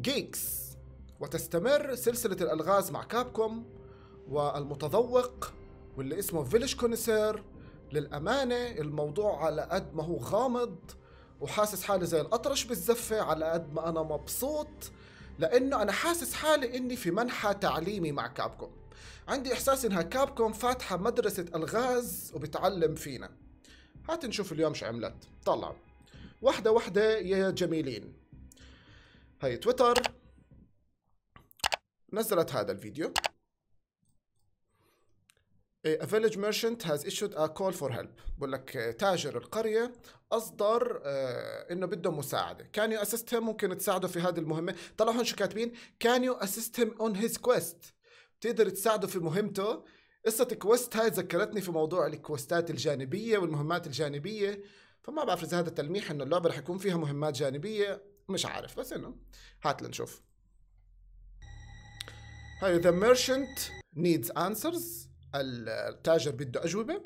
جيكس وتستمر سلسلة الألغاز مع كابكوم والمتذوق واللي اسمه فيليش كونيسير للأمانة الموضوع على قد ما هو غامض وحاسس حالي زي الأطرش بالزفة على قد ما أنا مبسوط لأنه أنا حاسس حالي إني في منحى تعليمي مع كابكوم عندي إحساس إنها كابكوم فاتحة مدرسة ألغاز وبتعلم فينا هات نشوف اليوم شو عملت طلع واحدة واحدة يا جميلين هي تويتر نزلت هذا الفيديو A village merchant has issued a call for help بقول لك آه، تاجر القرية أصدر آه، إنه بده مساعدة Can you assist him ممكن تساعده في هذه المهمة طلعوا هون شو كاتبين Can you assist him on his quest بتقدر تساعده في مهمته قصة كويست هاي ذكرتني في موضوع الكويستات الجانبية والمهمات الجانبية فما بعرف إذا هذا تلميح إنه اللعبة رح يكون فيها مهمات جانبية مش عارف بس انه هات لنشوف هاي ذا ميرشنت نيدز انسرز التاجر بده اجوبه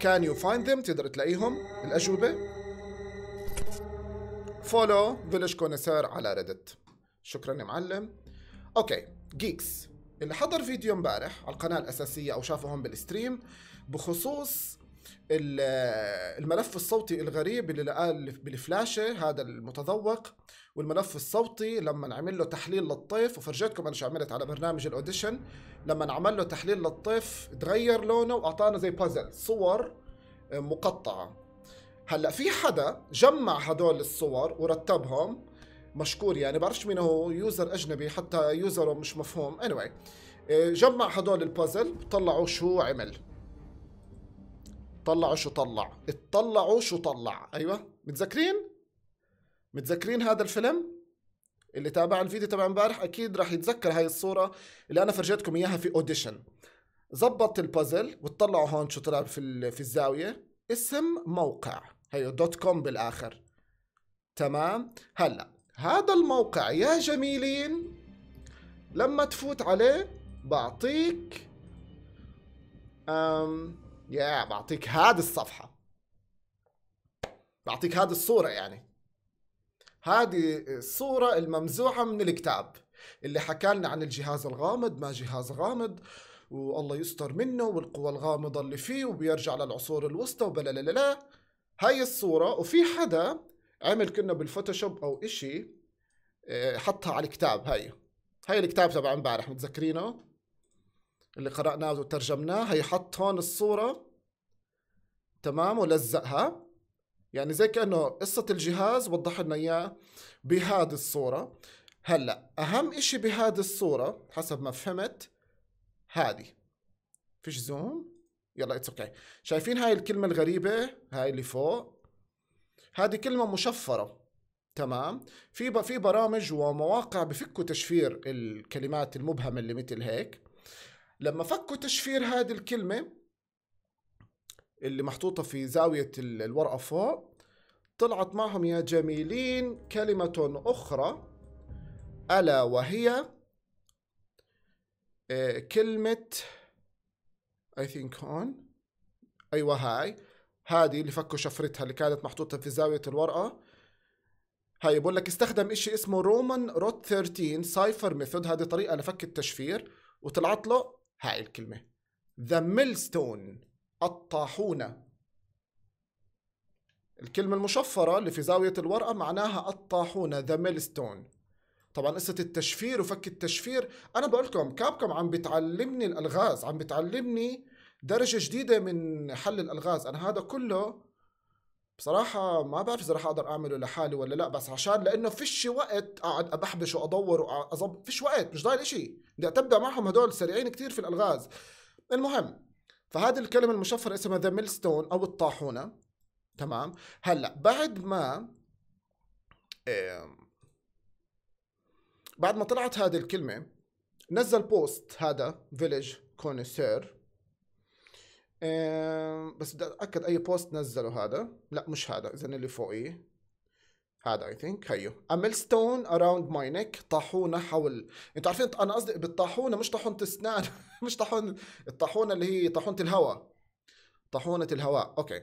كان يو فايند ذيم تقدر تلاقيهم الاجوبه فولو فيلج كونسير على ريدت شكرا يا معلم اوكي جيكس اللي حضر فيديو امبارح على القناه الاساسيه او شافهم بالستريم بخصوص الملف الصوتي الغريب اللي لقاه بالفلاشه هذا المتذوق والملف الصوتي لما عمل له تحليل للطيف وفرجيتكم انا شو عملت على برنامج الاوديشن لما عمل له تحليل للطيف تغير لونه واعطانا زي بازل صور آه، مقطعه هلا في حدا جمع هدول الصور ورتبهم مشكور يعني بعرفش مين هو يوزر اجنبي حتى يوزره مش مفهوم anyway آه، جمع هدول البازل وطلعوا شو عمل طلعوا شو طلع اطلعوا شو طلع ايوه متذكرين متذكرين هذا الفيلم اللي تابع الفيديو تبع امبارح اكيد راح يتذكر هاي الصوره اللي انا فرجيتكم اياها في اوديشن زبط البازل وتطلعوا هون شو طلع في في الزاويه اسم موقع هيو دوت كوم بالاخر تمام هلا هذا الموقع يا جميلين لما تفوت عليه بعطيك أم يا بعطيك هذه الصفحه بعطيك هذه الصوره يعني هذه الصوره الممزوعه من الكتاب اللي حكى لنا عن الجهاز الغامض ما جهاز غامض والله يستر منه والقوى الغامضة اللي فيه وبيرجع للعصور الوسطى وبلا لا لا هاي الصورة وفي حدا عمل كنا بالفوتوشوب أو إشي آه، حطها على الكتاب هاي هاي الكتاب تبع امبارح متذكرينه اللي قرأناه وترجمناه هيحط هون الصورة تمام ولزقها يعني زي كأنه قصة الجهاز وضح لنا إياه بهذه الصورة هلا أهم إشي بهذه الصورة حسب ما فهمت هذه فيش زوم يلا اتس اوكي شايفين هاي الكلمة الغريبة هاي اللي فوق هذه كلمة مشفرة تمام في في برامج ومواقع بفكوا تشفير الكلمات المبهمة اللي مثل هيك لما فكوا تشفير هذه الكلمه اللي محطوطه في زاويه الورقه فوق طلعت معهم يا جميلين كلمه اخرى الا وهي آه، كلمه I think on أيوة هاي هذه اللي فكوا شفرتها اللي كانت محطوطة في زاوية الورقة هاي بقول لك استخدم إشي اسمه رومان روت 13 سايفر ميثود هذه طريقة لفك التشفير وطلعت له هاي الكلمة ذا ميلستون الطاحونة الكلمة المشفرة اللي في زاوية الورقة معناها الطاحونة ذا ميلستون طبعا قصة التشفير وفك التشفير أنا بقول لكم كابكم عم بتعلمني الألغاز عم بتعلمني درجة جديدة من حل الألغاز أنا هذا كله بصراحة ما بعرف إذا رح أقدر أعمله لحالي ولا لا بس عشان لأنه فيش وقت أقعد أبحبش وأدور وأظبط فيش وقت مش ضايل إشي بدي أتبع معهم هدول سريعين كتير في الألغاز المهم فهذه الكلمة المشفرة اسمها ذا ميلستون أو الطاحونة تمام هلا بعد ما بعد ما طلعت هذه الكلمة نزل بوست هذا فيليج كونيسير بس بدي اتاكد اي بوست نزله هذا لا مش هذا اذا اللي فوقيه هذا اي ثينك هيو اميل ستون اراوند ماي نيك طاحونه حول انتوا عارفين انا قصدي بالطاحونه مش طاحونه اسنان مش طاحونه الطاحونه اللي هي طاحونه الهواء طاحونه الهواء اوكي okay.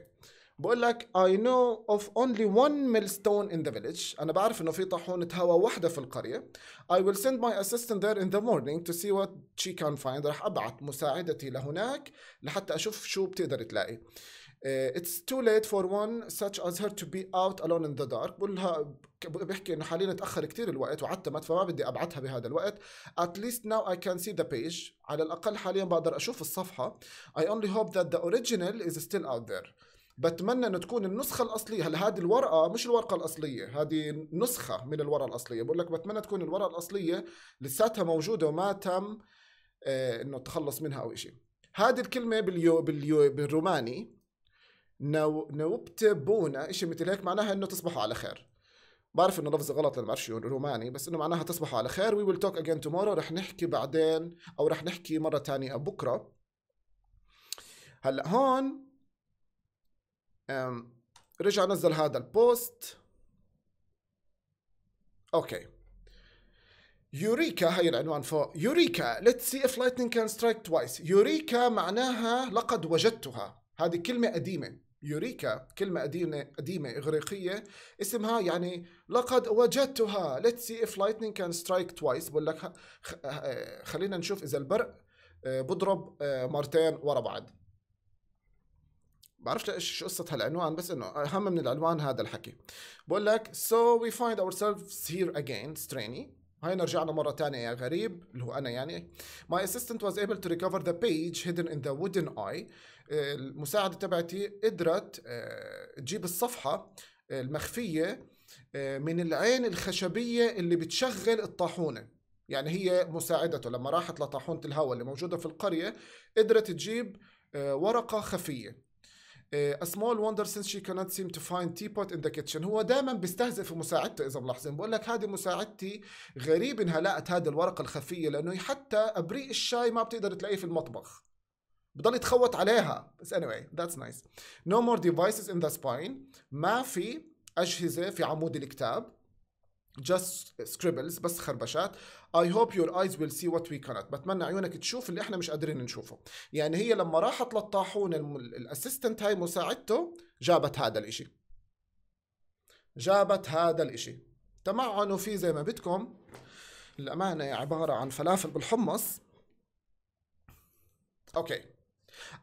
بقول لك I know of only one millstone in the village أنا بعرف إنه في طاحونة هواء واحدة في القرية I will send my assistant there in the morning to see what she can find راح أبعت مساعدتي لهناك لحتى أشوف شو بتقدر تلاقي It's too late for one such as her to be out alone in the dark بقول لها بيحكي انه حاليا تاخر كثير الوقت وعتمت فما بدي ابعتها بهذا الوقت at least now I can see the page على الاقل حاليا بقدر اشوف الصفحه I only hope that the original is still out there بتمنى انه تكون النسخه الاصليه هلا هذه الورقه مش الورقه الاصليه هذه نسخه من الورقه الاصليه بقول لك بتمنى تكون الورقه الاصليه لساتها موجوده وما تم آه، انه التخلص منها او شيء هذه الكلمه باليو باليو بالروماني نو نوبتبونا شيء مثل هيك معناها انه تصبحوا على خير بعرف انه لفظي غلط لما بعرفش روماني بس انه معناها تصبحوا على خير وي ويل توك اجين تومورو رح نحكي بعدين او رح نحكي مره ثانيه بكره هلا هون رجع نزل هذا البوست اوكي يوريكا هي العنوان فوق يوريكا let's see if lightning can strike twice يوريكا معناها لقد وجدتها هذه كلمة قديمة يوريكا كلمة قديمة قديمة إغريقية اسمها يعني لقد وجدتها let's see if lightning can strike twice بقول لك خلينا نشوف إذا البرق آه، بضرب آه، مرتين ورا بعض بعرفش ايش قصه هالعنوان بس انه اهم من العنوان هذا الحكي بقول لك سو وي فايند اور سيلفز هير اجين ستريني هاي رجعنا مرة ثانيه يا غريب اللي هو أنا يعني My assistant was able to recover the page hidden in the wooden eye المساعدة تبعتي قدرت آه، تجيب الصفحة آه، المخفية آه، من العين الخشبية اللي بتشغل الطاحونة يعني هي مساعدته لما راحت لطاحونة الهواء اللي موجودة في القرية قدرت تجيب ورقة خفية آه، a small wonder since she cannot seem to find teapot in the kitchen هو دائما بيستهزئ في مساعدته اذا ملاحظين بقول لك هذه مساعدتي غريب انها لقت هذه الورقه الخفيه لانه حتى ابريق الشاي ما بتقدر تلاقيه في المطبخ بضل يتخوت عليها بس anyway that's nice no more devices in the spine ما في اجهزه في عمود الكتاب just scribbles بس خربشات I hope your eyes will see what we cannot بتمنى عيونك تشوف اللي احنا مش قادرين نشوفه يعني هي لما راحت للطاحون الاسيستنت هاي مساعدته جابت هذا الاشي جابت هذا الاشي تمعنوا فيه زي ما بدكم الامانه عباره عن فلافل بالحمص اوكي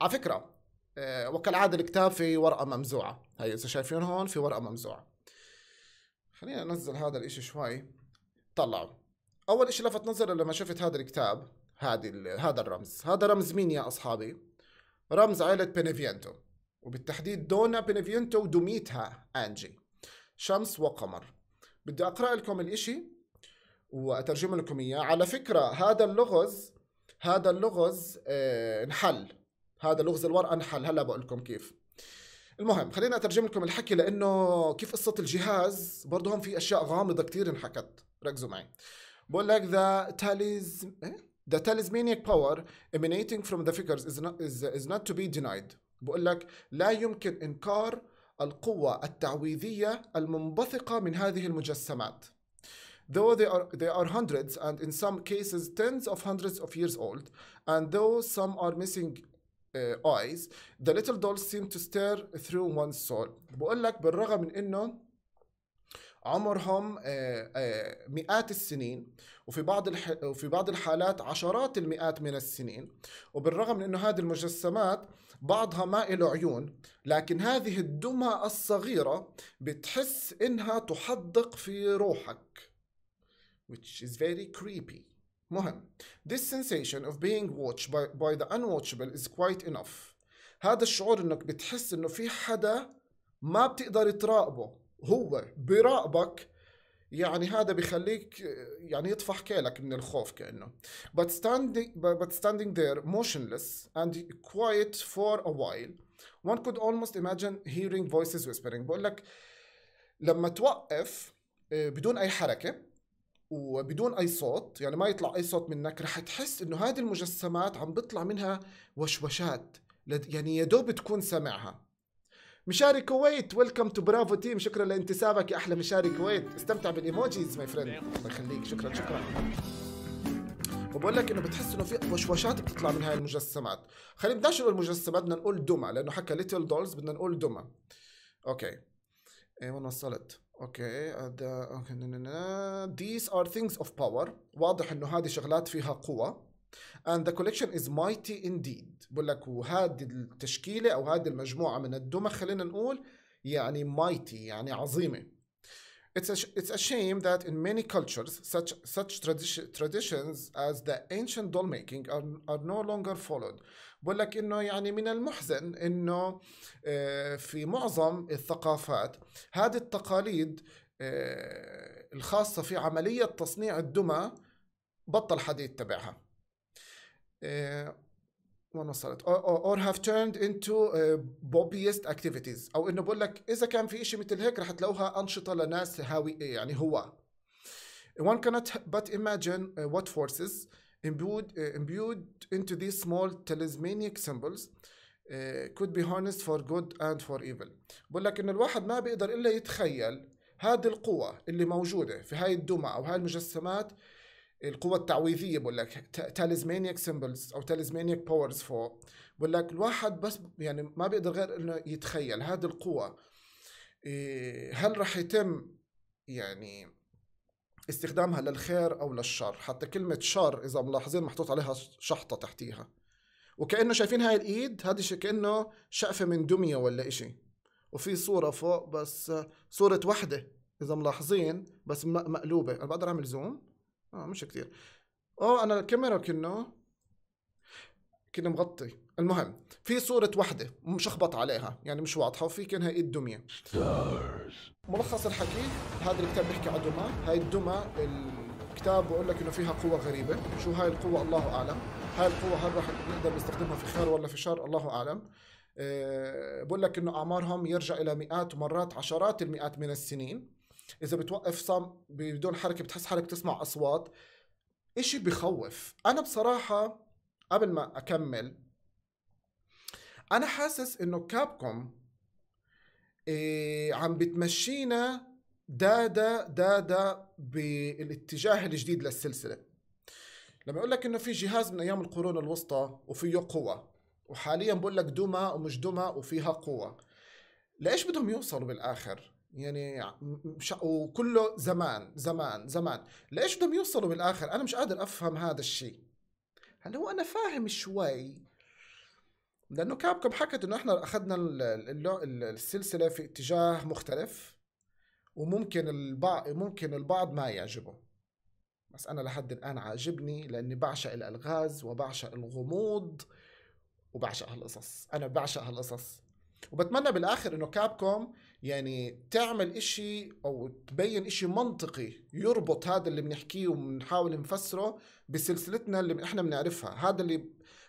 على فكره آه، وكالعاده الكتاب في ورقه ممزوعه هي اذا شايفين هون في ورقه ممزوعه خلينا ننزل هذا الاشي شوي طلعوا اول اشي لفت نظري لما شفت هذا الكتاب هذه هذا الرمز هذا رمز مين يا اصحابي رمز عائله بينيفينتو وبالتحديد دونا بينيفينتو ودميتها انجي شمس وقمر بدي اقرا لكم الاشي واترجم لكم اياه على فكره هذا اللغز هذا اللغز آه، انحل هذا لغز الورقه انحل هلا بقول لكم كيف المهم خليني اترجم لكم الحكي لانه كيف قصه الجهاز برضه هم في اشياء غامضه كثير انحكت ركزوا معي بقول لك ذا إيه؟ تاليز The talismanic power emanating from the figures is not, نوت تو بي to be denied. بقول لك لا يمكن إنكار القوة التعويذية المنبثقة من هذه المجسمات. Though they are, they are hundreds and in some cases tens of hundreds of years old and though some are missing آه، eyes the little doll seemed to stare through one soul بقول لك بالرغم من انه عمرهم آه، آه، مئات السنين وفي بعض وفي بعض الحالات عشرات المئات من السنين وبالرغم من انه هذه المجسمات بعضها ما له عيون لكن هذه الدمى الصغيره بتحس انها تحدق في روحك which is very creepy مهم This sensation of being watched by, by the unwatchable is quite enough هذا الشعور انك بتحس انه في حدا ما بتقدر تراقبه هو براقبك يعني هذا بخليك يعني يطفح كيلك من الخوف كأنه but standing but standing there motionless and quiet for a while one could almost imagine hearing voices whispering بقول لك لما توقف بدون أي حركة وبدون اي صوت يعني ما يطلع اي صوت منك رح تحس انه هذه المجسمات عم بيطلع منها وشوشات يعني يا دوب تكون سامعها مشاري كويت ويلكم تو برافو تيم شكرا لانتسابك يا احلى مشاري كويت استمتع بالايموجيز ماي فريند الله يخليك شكرا شكرا وبقول لك انه بتحس انه في وشوشات بتطلع من هاي المجسمات خلينا بدناش نقول مجسمات بدنا نقول دمى لانه حكى ليتل دولز بدنا نقول دمى اوكي ايه وين وصلت اوكي اوكي these are things of power واضح انه هذه شغلات فيها قوة and the collection is mighty indeed بقول لك وهذه التشكيلة او هذه المجموعة من الدمى خلينا نقول يعني mighty يعني عظيمة It's a, it's a shame that in many cultures such such traditions as the ancient doll making are, are no longer followed بقول لك انه يعني من المحزن انه آه، في معظم الثقافات هذه التقاليد آه، الخاصه في عمليه تصنيع الدمى بطل حد يتبعها آه، وين وصلت or have turned into bobbyist activities او انه بقول لك اذا كان في شيء مثل هيك رح تلاقوها انشطه لناس هاوي يعني هواة one cannot but imagine what forces imbued, uh, imbued into these small talismanic symbols uh, could be harnessed for good and for evil بقول لك انه الواحد ما بيقدر الا يتخيل هذه القوة اللي موجودة في هاي الدمى او هاي المجسمات القوة التعويذية بقول لك talismanic symbols او talismanic powers for بقول لك الواحد بس يعني ما بيقدر غير انه يتخيل هذه القوة إيه، هل راح يتم يعني استخدامها للخير أو للشر حتى كلمة شر إذا ملاحظين محطوط عليها شحطة تحتيها وكأنه شايفين هاي الإيد هذه كأنه شقفة من دمية ولا إشي وفي صورة فوق بس صورة وحدة إذا ملاحظين بس مقلوبة أنا بقدر أعمل زوم آه مش كتير آه أنا الكاميرا كأنه كان مغطي المهم في صورة وحدة مشخبط عليها يعني مش واضحة وفي كانها ايد دمية ملخص الحكي هذا الكتاب بيحكي عن دمى هاي الدمى الكتاب بقول لك انه فيها قوة غريبة شو هاي القوة الله اعلم هاي القوة هل راح نقدر نستخدمها في خير ولا في شر الله اعلم أه بقول لك انه اعمارهم يرجع الى مئات ومرات عشرات المئات من السنين اذا بتوقف صام بدون حركة بتحس حالك تسمع اصوات اشي بخوف انا بصراحة قبل ما اكمل انا حاسس انه كابكوم إيه عم بتمشينا دادا دادا بالاتجاه الجديد للسلسله لما اقول لك انه في جهاز من ايام القرون الوسطى وفيه قوه وحاليا بقول لك دمى ومش دمى وفيها قوه ليش بدهم يوصلوا بالاخر يعني مش وكله زمان زمان زمان ليش بدهم يوصلوا بالاخر انا مش قادر افهم هذا الشيء هل يعني هو انا فاهم شوي لانه كابكم حكت انه احنا اخذنا السلسله في اتجاه مختلف وممكن البعض ممكن البعض ما يعجبه بس انا لحد الان عاجبني لاني بعشق الالغاز وبعشق الغموض وبعشق هالقصص انا بعشق هالقصص وبتمنى بالاخر انه كابكم يعني تعمل إشي أو تبين إشي منطقي يربط هذا اللي بنحكيه وبنحاول نفسره بسلسلتنا اللي إحنا بنعرفها هذا اللي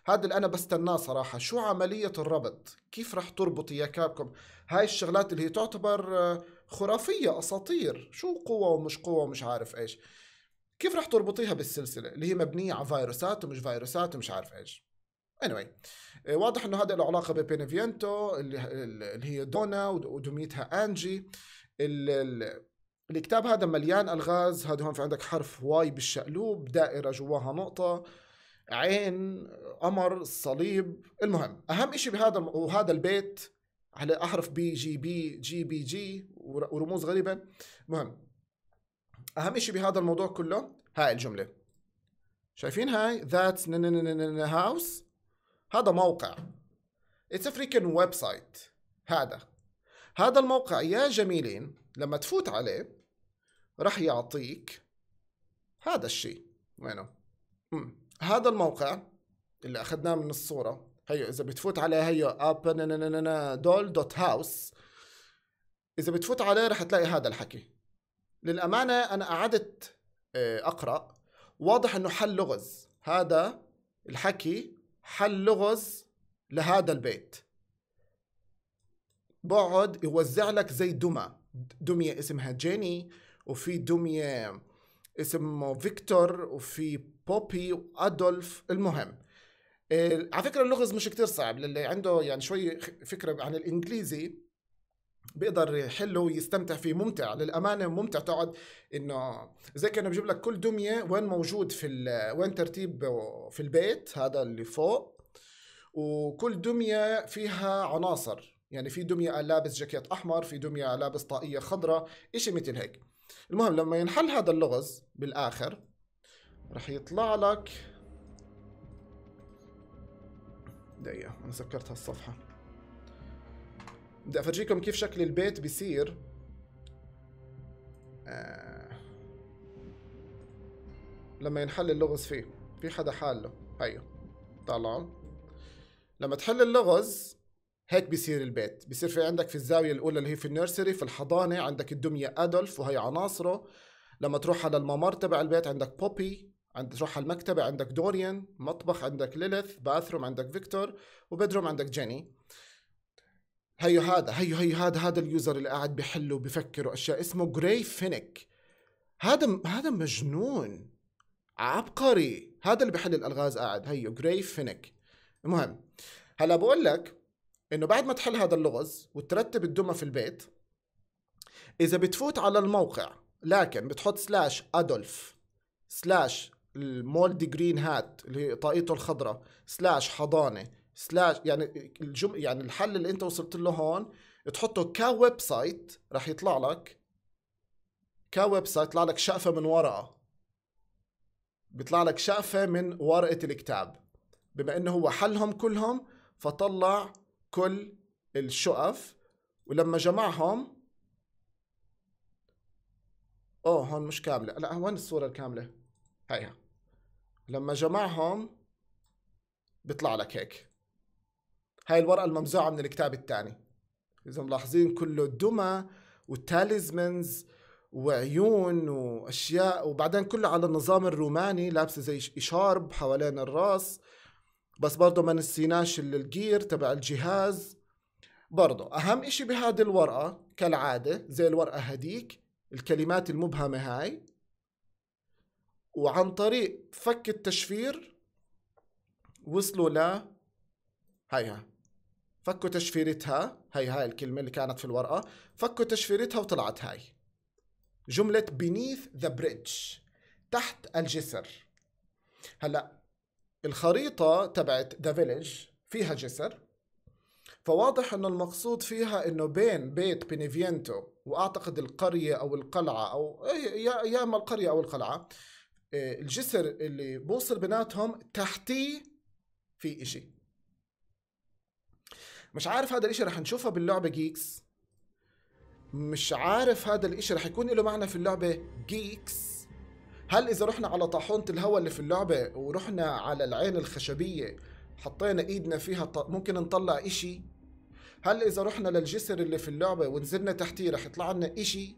هذا اللي أنا بستناه صراحة شو عملية الربط كيف رح تربطي يا كابكم هاي الشغلات اللي هي تعتبر آه، خرافية أساطير شو قوة ومش قوة ومش عارف إيش كيف رح تربطيها بالسلسلة اللي هي مبنية على فيروسات ومش فيروسات ومش عارف إيش anyway eh, واضح انه هذا له علاقه ببينيفينتو اللي, اللي هي دونا ودميتها انجي الكتاب هذا مليان الغاز هذا هون في عندك حرف واي بالشقلوب دائره جواها نقطه عين قمر صليب المهم اهم شيء بهذا وهذا البيت على احرف بي جي بي جي بي جي ورموز غريبه المهم اهم شيء بهذا الموضوع كله هاي الجمله شايفين هاي ذات هاوس هذا موقع اتس افريكان ويب سايت هذا هذا الموقع يا جميلين لما تفوت عليه راح يعطيك هذا الشيء وينه hmm. هذا الموقع اللي اخذناه من الصوره هيو اذا بتفوت عليه هيو اب دول دوت هاوس اذا بتفوت عليه رح تلاقي هذا الحكي للامانه انا قعدت آه، اقرا واضح انه حل لغز هذا الحكي حل لغز لهذا البيت بقعد يوزع لك زي دمى دمية اسمها جيني وفي دمية اسمه فيكتور وفي بوبي وادولف المهم آه، على فكرة اللغز مش كتير صعب للي عنده يعني شوي فكرة عن الإنجليزي بيقدر يحله ويستمتع فيه ممتع للامانه ممتع تقعد انه زي كانه بجيب لك كل دميه وين موجود في وين ترتيب في البيت هذا اللي فوق وكل دميه فيها عناصر يعني في دميه لابس جاكيت احمر في دميه لابس طاقيه خضراء إشي مثل هيك المهم لما ينحل هذا اللغز بالاخر رح يطلع لك دقيقه انا سكرت هالصفحه بدي افرجيكم كيف شكل البيت بيصير آه، لما ينحل اللغز فيه في حدا حاله هيو طالعوا لما تحل اللغز هيك بيصير البيت بيصير في عندك في الزاوية الأولى اللي هي في النيرسري في الحضانة عندك الدمية أدولف وهي عناصره لما تروح على الممر تبع البيت عندك بوبي عند تروح على المكتبة عندك دوريان مطبخ عندك ليليث باثروم عندك فيكتور وبدروم عندك جيني هيو هذا هيو هيو هذا هذا اليوزر اللي قاعد بحل وبفكر واشياء اسمه جراي فينيك هذا هذا مجنون عبقري هذا اللي بحل الالغاز قاعد هيو جراي فينيك المهم هلا بقول لك انه بعد ما تحل هذا اللغز وترتب الدمى في البيت اذا بتفوت على الموقع لكن بتحط سلاش ادولف سلاش المولد جرين هات اللي هي طاقيته الخضراء سلاش حضانه سلاش يعني الجم... يعني الحل اللي انت وصلت له هون تحطه كويب سايت رح يطلع لك كويب سايت يطلع لك شقفه من ورقه بيطلع لك شقفه من ورقه الكتاب بما انه هو حلهم كلهم فطلع كل الشقف ولما جمعهم اوه هون مش كامله لا وين الصوره الكامله هيها لما جمعهم بيطلع لك هيك هاي الورقة الممزوعة من الكتاب الثاني إذا ملاحظين كله دمى وتاليزمنز وعيون وأشياء وبعدين كله على النظام الروماني لابسة زي إشارب حوالين الراس بس برضه ما نسيناش الجير تبع الجهاز برضه أهم إشي بهذه الورقة كالعادة زي الورقة هديك الكلمات المبهمة هاي وعن طريق فك التشفير وصلوا ل هيها فكوا تشفيرتها هي هاي الكلمة اللي كانت في الورقة فكوا تشفيرتها وطلعت هاي جملة beneath the bridge تحت الجسر هلا الخريطة تبعت ذا فيليج فيها جسر فواضح انه المقصود فيها انه بين بيت بينيفينتو واعتقد القرية او القلعة او يا اما القرية او القلعة آه، الجسر اللي بوصل بيناتهم تحتيه في اشي مش عارف هذا الاشي رح نشوفه باللعبه جيكس مش عارف هذا الاشي رح يكون له معنى في اللعبه جيكس هل اذا رحنا على طاحونه الهواء اللي في اللعبه ورحنا على العين الخشبيه حطينا ايدنا فيها ممكن نطلع اشي هل اذا رحنا للجسر اللي في اللعبه ونزلنا تحتيه رح يطلع لنا اشي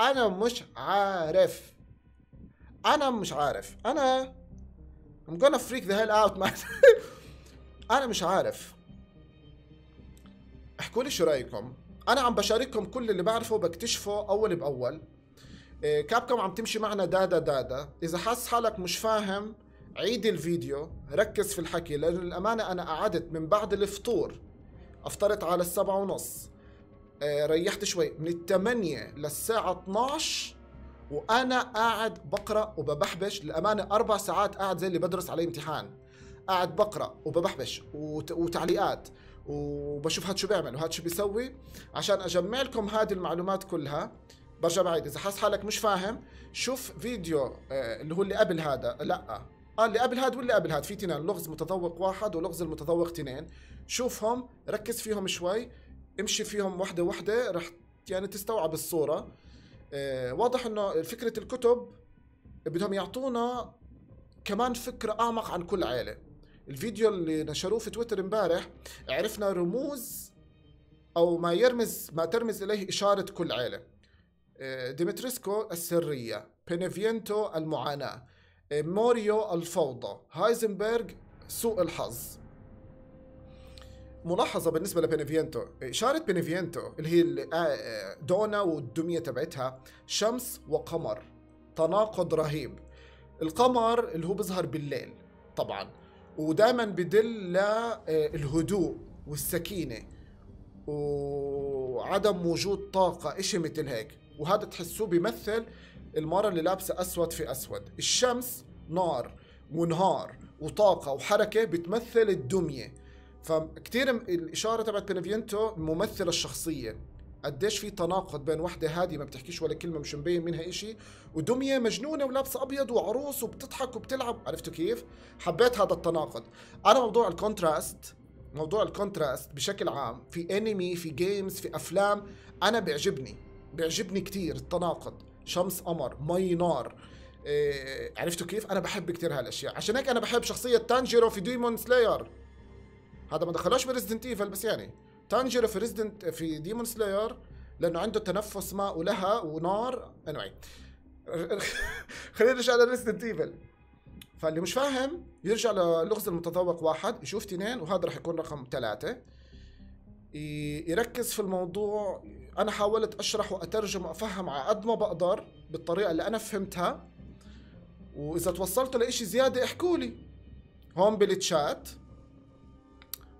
انا مش عارف انا مش عارف انا I'm gonna freak the hell out man انا مش عارف احكوا لي شو رايكم انا عم بشارككم كل اللي بعرفه وبكتشفه اول باول إيه، كابكم عم تمشي معنا دادا دادا اذا حاسس حالك مش فاهم عيد الفيديو ركز في الحكي لأن الأمانة أنا قعدت من بعد الفطور أفطرت على السبعة ونص إيه، ريحت شوي من الثمانية للساعة 12 وأنا قاعد بقرأ وببحبش الأمانة أربع ساعات قاعد زي اللي بدرس عليه امتحان قاعد بقرأ وببحبش وتعليقات وبشوف هاد شو بيعمل وهاد شو بيسوي عشان اجمع لكم هذه المعلومات كلها برجع بعيد اذا حاس حالك مش فاهم شوف فيديو آه، اللي هو اللي قبل هذا لا اه, آه، اللي قبل هذا واللي قبل هذا في تنين لغز متذوق واحد ولغز المتذوق تنين شوفهم ركز فيهم شوي امشي فيهم وحده وحده رح يعني تستوعب الصوره آه، واضح انه فكره الكتب بدهم يعطونا كمان فكره اعمق عن كل عائله الفيديو اللي نشروه في تويتر امبارح عرفنا رموز او ما يرمز ما ترمز اليه اشاره كل عيله آه، ديمتريسكو السريه بينيفينتو المعاناه آه، موريو الفوضى هايزنبرغ سوء الحظ ملاحظة بالنسبة لبينيفينتو إشارة بينيفينتو اللي هي آه، دونا والدمية تبعتها شمس وقمر تناقض رهيب القمر اللي هو بيظهر بالليل طبعا ودائما بدل للهدوء آه، والسكينه وعدم وجود طاقه اشي مثل هيك وهذا تحسوه بيمثل المرة اللي لابسة أسود في أسود الشمس نار ونهار وطاقة وحركة بتمثل الدمية فكتير الإشارة تبعت بنفينتو ممثلة الشخصية قديش في تناقض بين وحده هاديه ما بتحكيش ولا كلمه مش مبين منها إشي ودميه مجنونه ولابسه ابيض وعروس وبتضحك وبتلعب عرفتوا كيف حبيت هذا التناقض انا موضوع الكونتراست موضوع الكونتراست بشكل عام في انمي في جيمز في افلام انا بيعجبني بيعجبني كثير التناقض شمس قمر مي نار إيه عرفتوا كيف انا بحب كثير هالاشياء عشان هيك انا بحب شخصيه تانجيرو في ديمون سلاير هذا ما دخلوش بريزدنت ايفل بس يعني تانجير في ريزدنت في ديمون سلاير لانه عنده تنفس ماء ولها ونار انواي خلينا نرجع لريزدنت ايفل فاللي مش فاهم يرجع للغز المتذوق واحد يشوف تنين وهذا راح يكون رقم ثلاثة يركز في الموضوع انا حاولت اشرح واترجم وافهم على قد ما بقدر بالطريقه اللي انا فهمتها واذا توصلتوا لإشي زياده احكوا لي هون بالتشات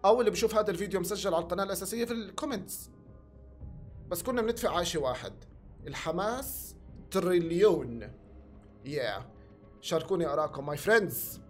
او اللي بشوف هذا الفيديو مسجل على القناه الاساسيه في الكومنتس بس كنا بندفع عاشي واحد الحماس تريليون يا yeah. شاركوني اراكم ماي فريندز